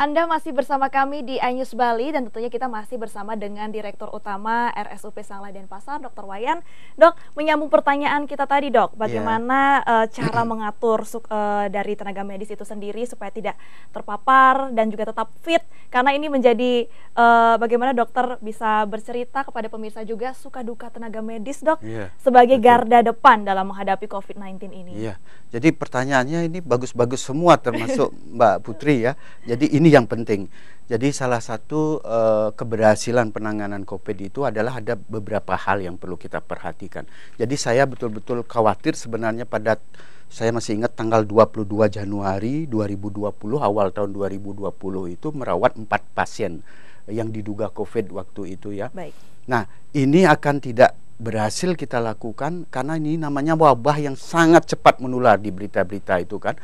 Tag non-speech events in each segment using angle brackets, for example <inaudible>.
Anda masih bersama kami di Anyus Bali dan tentunya kita masih bersama dengan Direktur Utama RSUP Sanglah Denpasar, Dr. Wayan. Dok, menyambung pertanyaan kita tadi, Dok, iya. bagaimana yeah. uh, cara mengatur uh, dari tenaga medis itu sendiri supaya tidak terpapar dan juga tetap fit? Karena ini menjadi uh, bagaimana dokter bisa bercerita kepada pemirsa juga suka duka tenaga medis, Dok, yeah. sebagai Betul. garda depan dalam menghadapi COVID-19 ini. Iya. Yeah. Jadi pertanyaannya ini bagus-bagus semua termasuk <laughs> Mbak Putri ya. Jadi ini yang penting. Jadi salah satu uh, keberhasilan penanganan COVID itu adalah ada beberapa hal yang perlu kita perhatikan. Jadi saya betul-betul khawatir sebenarnya pada saya masih ingat tanggal 22 Januari 2020 awal tahun 2020 itu merawat empat pasien yang diduga COVID waktu itu ya. Baik. Nah, ini akan tidak berhasil kita lakukan karena ini namanya wabah yang sangat cepat menular di berita-berita itu kan.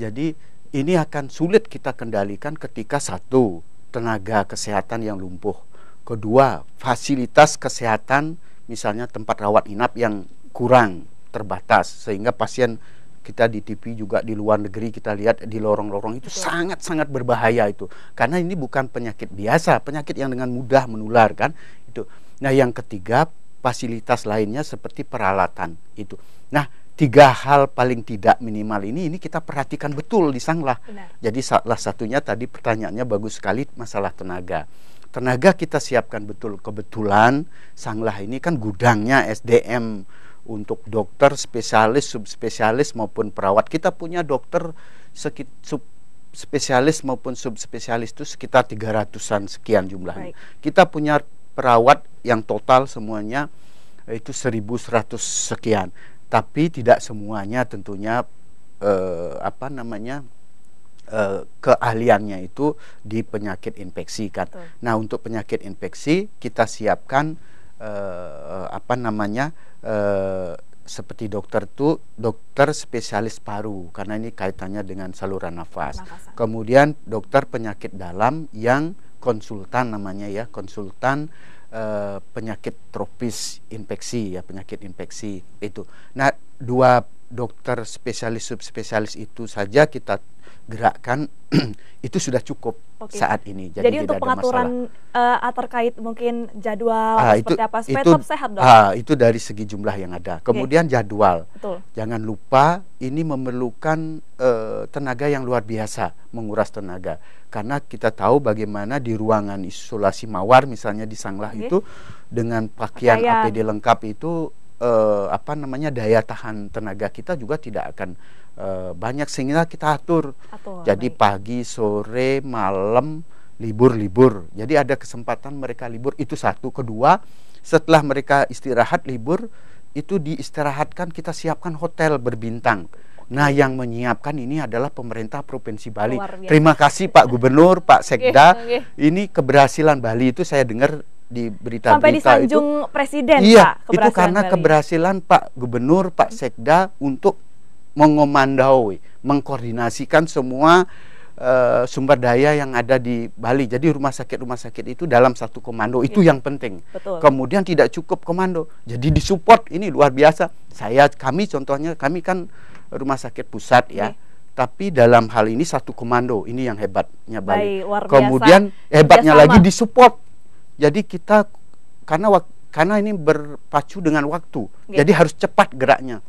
Jadi ini akan sulit kita kendalikan ketika satu tenaga kesehatan yang lumpuh, kedua fasilitas kesehatan misalnya tempat rawat inap yang kurang terbatas sehingga pasien kita di TV juga di luar negeri kita lihat di lorong-lorong itu sangat-sangat berbahaya itu karena ini bukan penyakit biasa penyakit yang dengan mudah menular kan itu nah yang ketiga fasilitas lainnya seperti peralatan itu nah tiga hal paling tidak minimal ini ini kita perhatikan betul di sanglah. Benar. Jadi salah satunya tadi pertanyaannya bagus sekali masalah tenaga. Tenaga kita siapkan betul. Kebetulan sanglah ini kan gudangnya SDM untuk dokter spesialis, subspesialis maupun perawat. Kita punya dokter sekit, sub, spesialis maupun subspesialis itu sekitar tiga ratusan sekian jumlahnya. Baik. Kita punya perawat yang total semuanya itu 1100 sekian tapi tidak semuanya tentunya eh, apa namanya eh, keahliannya itu di penyakit infeksi kan. Betul. Nah untuk penyakit infeksi kita siapkan eh, apa namanya eh, seperti dokter itu dokter spesialis paru karena ini kaitannya dengan saluran nafas. Makasih. Kemudian dokter penyakit dalam yang konsultan namanya ya konsultan Eh, penyakit tropis infeksi ya penyakit infeksi itu. Nah dua dokter spesialis subspesialis itu saja kita gerakkan <clears throat> itu sudah cukup Oke. saat ini. Jadi, Jadi untuk pengaturan uh, terkait mungkin jadwal ah, seperti itu, apa supaya itu, tetap sehat dong. Ah, itu dari segi jumlah yang ada. Kemudian okay. jadwal. Betul. Jangan lupa ini memerlukan uh, tenaga yang luar biasa, menguras tenaga. Karena kita tahu bagaimana di ruangan isolasi mawar misalnya di Sanglah okay. itu dengan pakaian, pakaian APD lengkap itu eh, apa namanya daya tahan tenaga kita juga tidak akan eh, banyak sehingga kita atur. atur Jadi baik. pagi, sore, malam, libur-libur. Jadi ada kesempatan mereka libur itu satu. Kedua, setelah mereka istirahat libur itu diistirahatkan kita siapkan hotel berbintang. Nah, yang menyiapkan ini adalah pemerintah Provinsi Bali. Terima kasih Pak Gubernur, Pak Sekda. Ini keberhasilan Bali itu saya dengar di berita-berita sampai disanjung itu, presiden iya Pak, itu karena Bali. keberhasilan Pak Gubernur Pak hmm. Sekda untuk mengomandoi mengkoordinasikan semua uh, sumber daya yang ada di Bali jadi rumah sakit rumah sakit itu dalam satu komando itu iya. yang penting Betul. kemudian tidak cukup komando jadi disupport ini luar biasa saya kami contohnya kami kan rumah sakit pusat ya ya. tapi dalam hal ini satu komando ini yang hebatnya Bali. Baik, Kemudian hebatnya lagi disupport jadi kita karena karena ini berpacu dengan waktu, ya. jadi harus cepat geraknya.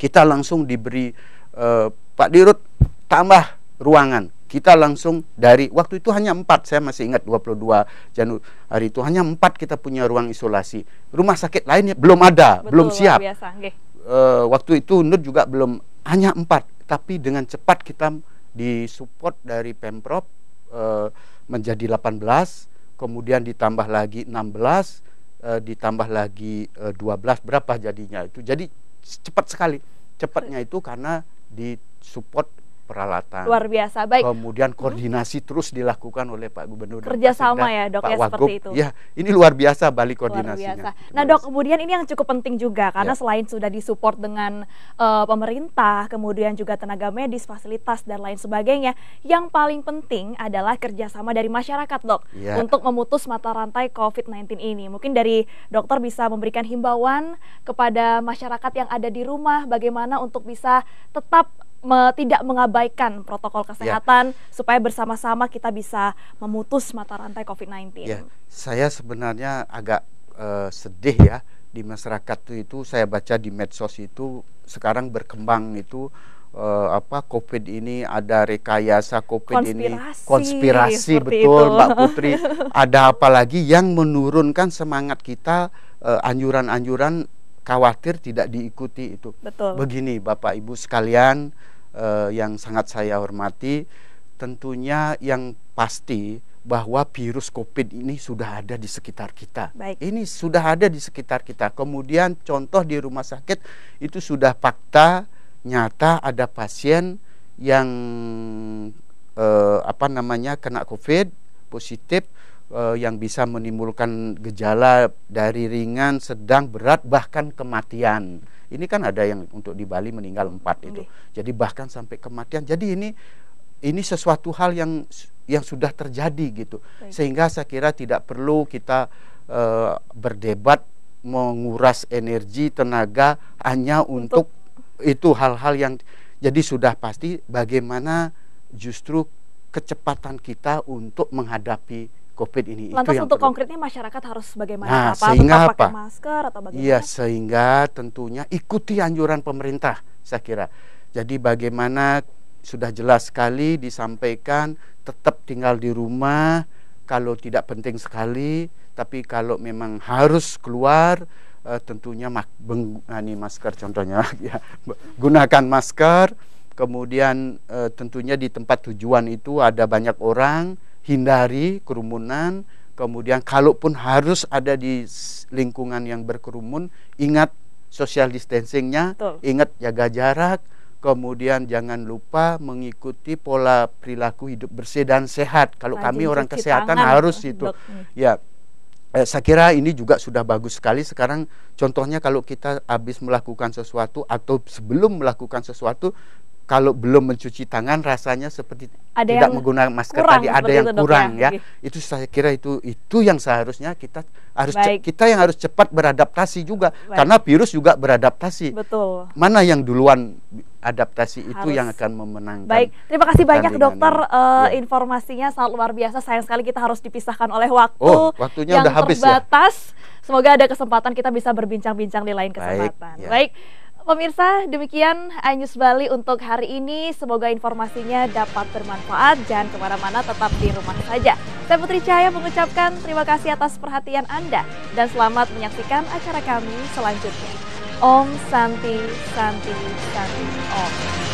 Kita langsung diberi uh, Pak Dirut tambah ruangan. Kita langsung dari waktu itu hanya empat, saya masih ingat 22 Januari itu hanya empat kita punya ruang isolasi. Rumah sakit lainnya belum ada, Betul, belum siap. Biasa, okay. uh, eh, waktu itu Nur juga belum hanya empat, tapi dengan cepat kita disupport dari pemprov uh, menjadi 18 kemudian ditambah lagi 16 e, eh, ditambah lagi e, eh, 12 berapa jadinya itu jadi cepat sekali cepatnya itu karena di support peralatan. Luar biasa. Baik. Kemudian koordinasi hmm. terus dilakukan oleh Pak Gubernur. Kerjasama ya dok Pak ya Wagub. seperti itu. Ya ini luar biasa Bali koordinasinya. Luar biasa. Nah dok kemudian ini yang cukup penting juga karena ya. selain sudah disupport dengan uh, pemerintah, kemudian juga tenaga medis, fasilitas dan lain sebagainya, yang paling penting adalah kerjasama dari masyarakat dok ya. untuk memutus mata rantai COVID-19 ini. Mungkin dari dokter bisa memberikan himbauan kepada masyarakat yang ada di rumah bagaimana untuk bisa tetap me tidak mengabaikan protokol kesehatan yeah. supaya bersama-sama kita bisa memutus mata rantai COVID-19. Yeah. Saya sebenarnya agak uh, sedih ya di masyarakat itu saya baca di medsos itu sekarang berkembang itu uh, apa COVID ini ada rekayasa COVID konspirasi, ini konspirasi betul itu. Mbak Putri ada apa lagi yang menurunkan semangat kita eh, anjuran-anjuran uh, khawatir tidak diikuti itu. Betul. Begini Bapak Ibu sekalian, uh, yang sangat saya hormati, tentunya yang pasti bahwa virus COVID ini sudah ada di sekitar kita. Baik. Ini sudah ada di sekitar kita. Kemudian contoh di rumah sakit itu sudah fakta nyata ada pasien yang uh, apa namanya kena COVID positif uh, yang bisa menimbulkan gejala dari ringan, sedang, berat bahkan kematian. Ini kan ada yang untuk di Bali meninggal empat itu. Iya. Jadi bahkan sampai kematian. Jadi ini ini sesuatu hal yang yang sudah terjadi gitu. okay. Sehingga saya kira tidak perlu kita uh, berdebat menguras energi tenaga hanya untuk, untuk itu hal-hal yang jadi sudah pasti bagaimana justru kecepatan kita untuk menghadapi COVID ini. Lantas itu untuk perlu. konkretnya masyarakat harus bagaimana? Nah, apa? Sehingga Tetap apa? Pakai masker atau bagaimana? Iya, sehingga tentunya ikuti anjuran pemerintah, saya kira. Jadi bagaimana sudah jelas sekali disampaikan, tetap tinggal di rumah kalau tidak penting sekali, tapi kalau memang harus keluar eh, tentunya mak ah, ini masker contohnya <laughs> ya gunakan masker, kemudian eh, tentunya di tempat tujuan itu ada banyak orang hindari kerumunan, kemudian kalaupun harus ada di lingkungan yang berkerumun, ingat social distancingnya, Betul. ingat jaga jarak, kemudian jangan lupa mengikuti pola perilaku hidup bersih dan sehat. Kalau kami orang kesehatan tangan. harus itu, Dok. Hmm. ya. Eh, saya kira ini juga sudah bagus sekali. Sekarang contohnya kalau kita habis melakukan sesuatu atau sebelum melakukan sesuatu kalau belum mencuci tangan rasanya seperti ada tidak menggunakan masker tadi ada yang kurang ya. ya itu saya kira itu itu yang seharusnya kita harus Baik. kita yang harus cepat beradaptasi juga Baik. karena virus juga beradaptasi betul mana yang duluan adaptasi harus. itu yang akan memenangkan Baik terima kasih banyak dokter uh, informasinya sangat luar biasa sayang sekali kita harus dipisahkan oleh waktu oh, waktunya yang udah habis ya? terbatas ya? semoga ada kesempatan kita bisa berbincang-bincang di lain kesempatan iya. Baik, ya. Baik. Pemirsa, demikian Anyus Bali untuk hari ini. Semoga informasinya dapat bermanfaat. Jangan kemana-mana, tetap di rumah saja. Saya Putri Cahaya mengucapkan terima kasih atas perhatian Anda. Dan selamat menyaksikan acara kami selanjutnya. Om Santi, Santi, Santi, Om.